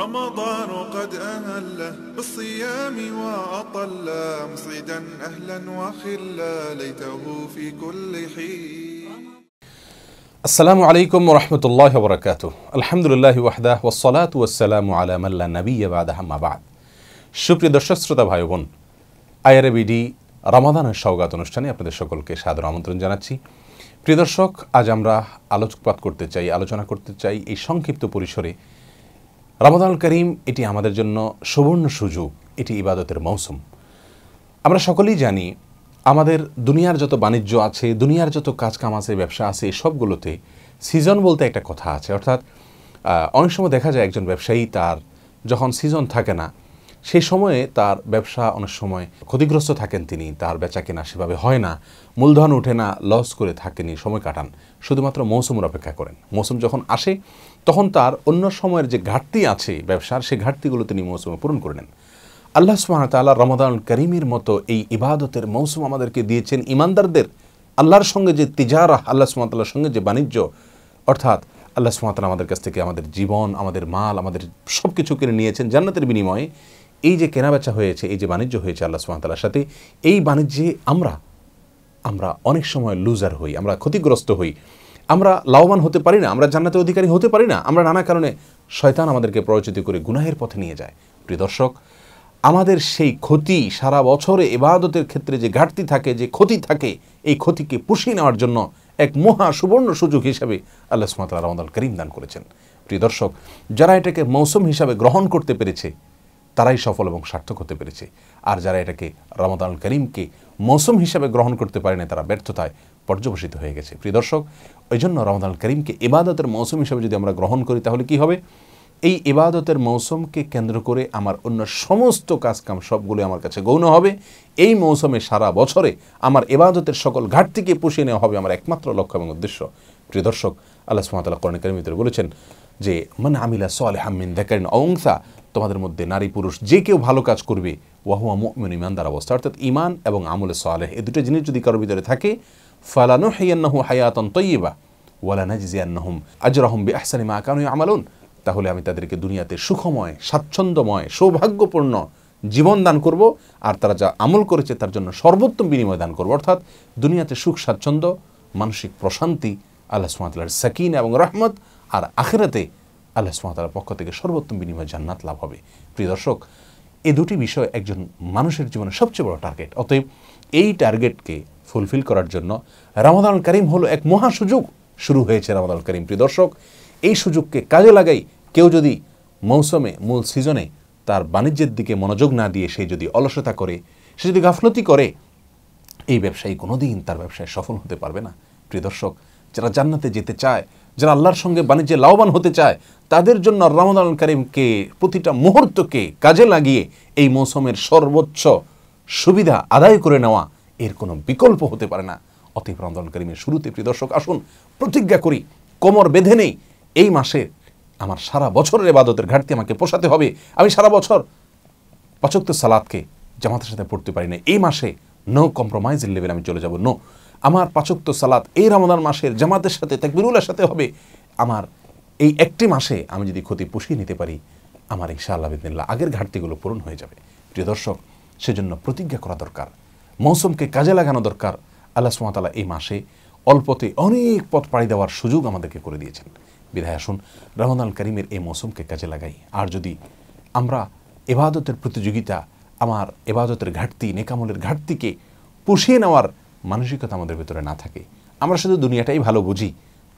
رمضان قد أهل بالصيام وأطل مصيدا أهلا وخلا ليته في كل حين السلام عليكم ورحمة الله وبركاته الحمد لله وحده والصلاة والسلام على من لا نبي بعدها ما بعد بون সুপ্রিয় দর্শক دي رمضان شوقات ونشتاني রমাদানের সওগাত অনুষ্ঠানে আপনাদের সকলকে সাদর আমন্ত্রণ জানাচ্ছি প্রিয় দর্শক আজ আমরা আলোচকপাত করতে চাই আলোচনা করতে চাই এই সংক্ষিপ্ত পরিসরে রমাদান করিম এটি আমাদের জন্য সুবর্ণ সুযোগ এটি ইবাদতের মৌসুম আমরা সকলেই জানি আমাদের দুনিয়ার যত বাণিজ্য আছে দুনিয়ার যত কাজকাম আছে ব্যবসা আছে সবগুলোতে সিজন বলতে একটা কথা আছে অর্থাৎ অনেক সময় দেখা যায় একজন ব্যবসায়ী তার যখন সিজন থাকে না সেই সময়ে তার ব্যবসা অনেক সময় ক্ষতিগ্রস্ত থাকেন তিনি তার বেচা কেনা সেভাবে হয় না মূলধন ওঠে না লস করে থাকেনি সময় কাটান শুধুমাত্র মৌসুমের অপেক্ষা করেন মৌসুম যখন আসে তখন তার অন্য সময়ের যে ঘাটতি আছে ব্যবসার সেই ঘাটতিগুলো তিনি মৌসুমে পূরণ করে নেন আল্লাহ সুহামতাল্লাহ রমাদান করিমের মতো এই ইবাদতের মৌসুম আমাদেরকে দিয়েছেন ইমানদারদের আল্লাহর সঙ্গে যে তিজারা আল্লাহ সুমাতাল্লাহর সঙ্গে যে বাণিজ্য অর্থাৎ আল্লাহ সুমাতাল আমাদের কাছ থেকে আমাদের জীবন আমাদের মাল আমাদের সব কিছু কিনে নিয়েছেন জান্নাতের বিনিময়ে এই যে কেনাবেচা হয়েছে এই যে বাণিজ্য হয়েছে আল্লাহ সুহামতাল্লার সাথে এই বাণিজ্যে আমরা আমরা অনেক সময় লুজার হই আমরা ক্ষতিগ্রস্ত হই আমরা লাভবান হতে পারি না আমরা জান্নাতের অধিকারী হতে পারি না আমরা নানা কারণে শয়তান আমাদেরকে প্ররোচিত করে গুনাহের পথে নিয়ে যায় প্রিয় দর্শক আমাদের সেই ক্ষতি সারা বছরে এবাদতের ক্ষেত্রে যে ঘাটতি থাকে যে ক্ষতি থাকে এই ক্ষতিকে পুষিয়ে নেওয়ার জন্য এক মহা সুবর্ণ সুযোগ হিসাবে আল্লাহ সুমাতাল রহমদুল করিম দান করেছেন প্রিয় দর্শক যারা এটাকে মৌসুম হিসাবে গ্রহণ করতে পেরেছে তারাই সফল এবং সার্থক হতে পেরেছে আর যারা এটাকে রমাদানুল করিমকে মৌসুম হিসাবে গ্রহণ করতে পারেনি তারা ব্যর্থতায় পর্যবসিত হয়ে গেছে প্রিয় দর্শক ওই জন্য রমাদানুল করিমকে ইবাদতের মৌসুম হিসাবে যদি আমরা গ্রহণ করি তাহলে কি হবে এই ইবাদতের মৌসুমকে কেন্দ্র করে আমার অন্য সমস্ত কাজকাম সবগুলো আমার কাছে গৌণ হবে এই মৌসুমে সারা বছরে আমার ইবাদতের সকল ঘাটতিকে পুষিয়ে নেওয়া হবে আমার একমাত্র লক্ষ্য এবং উদ্দেশ্য প্রিয় দর্শক আল্লাহ সুমাতাল্লাহ করণকার মিত্র বলেছেন যে মানে আমিলা সোয়ালে হামিন দেখেন অংসা তোমাদের মধ্যে নারী পুরুষ যে কেউ ভালো কাজ করবে ওয়াহুয়া মুমিন ইমানদার অবস্থা অর্থাৎ ইমান এবং আমলে সোয়ালেহ এই দুটো জিনিস যদি কারোর ভিতরে থাকে ফালানো হাইয়ান্নাহু হায়াতন তৈবা ওয়ালানা জিজিয়ান্নাহুম আজরাহম বি আহসানিমা আকানুই আমালুন তাহলে আমি তাদেরকে দুনিয়াতে সুখময় স্বাচ্ছন্দ্যময় সৌভাগ্যপূর্ণ জীবন দান করব আর তারা যা আমল করেছে তার জন্য সর্বোত্তম বিনিময় দান করব অর্থাৎ দুনিয়াতে সুখ স্বাচ্ছন্দ্য মানসিক প্রশান্তি আল্লাহ সুমাতলার সাকিন এবং রহমত আর আখেরাতে আল্লাহ সুমাতার পক্ষ থেকে সর্বোত্তম বিনিময় জান্নাত লাভ হবে প্রিয় দর্শক এ দুটি বিষয় একজন মানুষের জীবনে সবচেয়ে বড় টার্গেট অতএব এই টার্গেটকে ফুলফিল করার জন্য রামাদান করিম হলো এক মহা সুযোগ শুরু হয়েছে রামাদান করিম প্রিয় দর্শক এই সুযোগকে কাজে লাগাই কেউ যদি মৌসুমে মূল সিজনে তার বাণিজ্যের দিকে মনোযোগ না দিয়ে সে যদি অলসতা করে সে যদি গাফলতি করে এই ব্যবসায়ী কোনোদিন তার ব্যবসায় সফল হতে পারবে না প্রিয় দর্শক যারা জান্নাতে যেতে চায় যারা আল্লাহর সঙ্গে বাণিজ্যে লাভবান হতে চায় তাদের জন্য রমদান করিমকে প্রতিটা মুহূর্তকে কাজে লাগিয়ে এই মৌসুমের সর্বোচ্চ সুবিধা আদায় করে নেওয়া এর কোনো বিকল্প হতে পারে না অতীব রমদান করিমের শুরুতে প্রিয় দর্শক আসুন প্রতিজ্ঞা করি কোমর বেঁধে নেই এই মাসে আমার সারা বছরের এবাদতের ঘাটতি আমাকে পোষাতে হবে আমি সারা বছর পাচক্ত সালাদকে জামাতের সাথে পড়তে পারি না এই মাসে নো কম্প্রোমাইজের লেভেল আমি চলে যাব নো আমার পাচক্ত সালাত এই রমাদান মাসের জামাতের সাথে তেকবিরুলের সাথে হবে আমার এই একটি মাসে আমি যদি ক্ষতি পুষিয়ে নিতে পারি আমার শাহ বিদিনিল্লা আগের ঘাটতিগুলো পূরণ হয়ে যাবে প্রিয় দর্শক সেজন্য প্রতিজ্ঞা করা দরকার মৌসুমকে কাজে লাগানো দরকার আল্লাহ সুমাতালা এই মাসে অল্পতে অনেক পথ পাড়ি দেওয়ার সুযোগ আমাদেরকে করে দিয়েছেন বিধায় আসুন রহমান করিমের এই মৌসুমকে কাজে লাগাই আর যদি আমরা এবাদতের প্রতিযোগিতা আমার এবাদতের ঘাটতি নেকামলের ঘাটতিকে পুষিয়ে নেওয়ার মানসিকতা আমাদের ভেতরে না থাকে আমরা শুধু দুনিয়াটাই ভালো বুঝি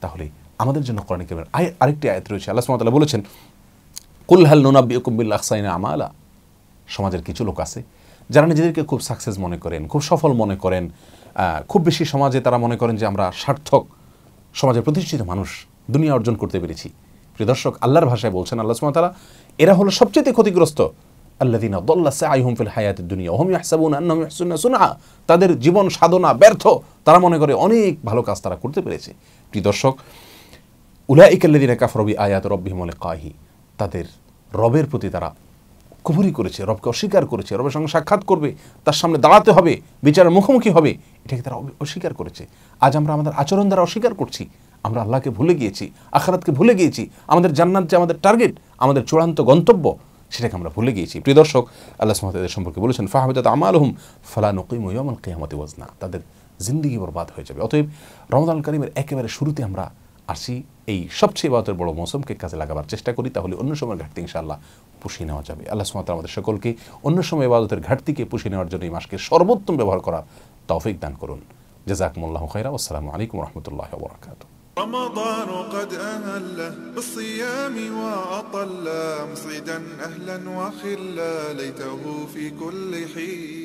তাহলে আমাদের জন্য কোরআন কেমন আরেকটি আয়াত রয়েছে আল্লাহ সুমতাল্লাহ বলেছেন কুলহাল কুম্বিল্লা আকসাইন আমালা সমাজের কিছু লোক আছে যারা নিজেদেরকে খুব সাকসেস মনে করেন খুব সফল মনে করেন খুব বেশি সমাজে তারা মনে করেন যে আমরা সার্থক সমাজের প্রতিষ্ঠিত মানুষ দুনিয়া অর্জন করতে পেরেছি প্রিয় দর্শক আল্লাহর ভাষায় বলছেন আল্লাহ সুমতালা এরা হলো সবচেয়ে ক্ষতিগ্রস্ত الذين ضل سعيهم في হায়াতের الدنيا وهم يحسبون আন্নাহুম يحسنون صنعا তাদের জীবন সাধনা ব্যর্থ তারা মনে করে অনেক ভালো কাজ তারা করতে পেরেছে প্রিয় দর্শক উলাইকাল্লাদিনা কাফরবি আয়াত রব্বিহিম কাহি তাদের রবের প্রতি তারা কুফরি করেছে রবকে অস্বীকার করেছে রবের সঙ্গে সাক্ষাৎ করবে তার সামনে দাঁড়াতে হবে বিচারের মুখোমুখি হবে এটাকে তারা অস্বীকার করেছে আজ আমরা আমাদের আচরণ দ্বারা অস্বীকার করছি আমরা আল্লাহকে ভুলে গিয়েছি আখারাতকে ভুলে গিয়েছি আমাদের জান্নাত যে আমাদের টার্গেট আমাদের চূড়ান্ত গন্তব্য সেটাকে আমরা ভুলে গিয়েছি প্রিয় দর্শক আল্লাহ এদের সম্পর্কে বলেছেন ফাহমেদাত আমাল হুম ফালা নকিম ইয়ামাল কেয়ামতি ওয়াজনা তাদের জিন্দিগি বরবাদ হয়ে যাবে অতএব রমদান করিমের একেবারে শুরুতে আমরা আসি এই সবচেয়ে বাদের বড় মৌসুমকে কাজে লাগাবার চেষ্টা করি তাহলে অন্য সময় ঘাটতি ইনশাআল্লাহ পুষিয়ে নেওয়া যাবে আল্লাহ সুমাত আমাদের সকলকে অন্য সময় এবাদতের ঘাটতিকে পুষিয়ে নেওয়ার জন্য এই মাসকে সর্বোত্তম ব্যবহার করার তৌফিক দান করুন জাজাকমুল্লাহ খাইরা আসসালামু আলাইকুম রহমতুল্লাহ বরাকাতু رمضان قد أهل بالصيام وأطل مصعدا أهلا وخلا ليته في كل حين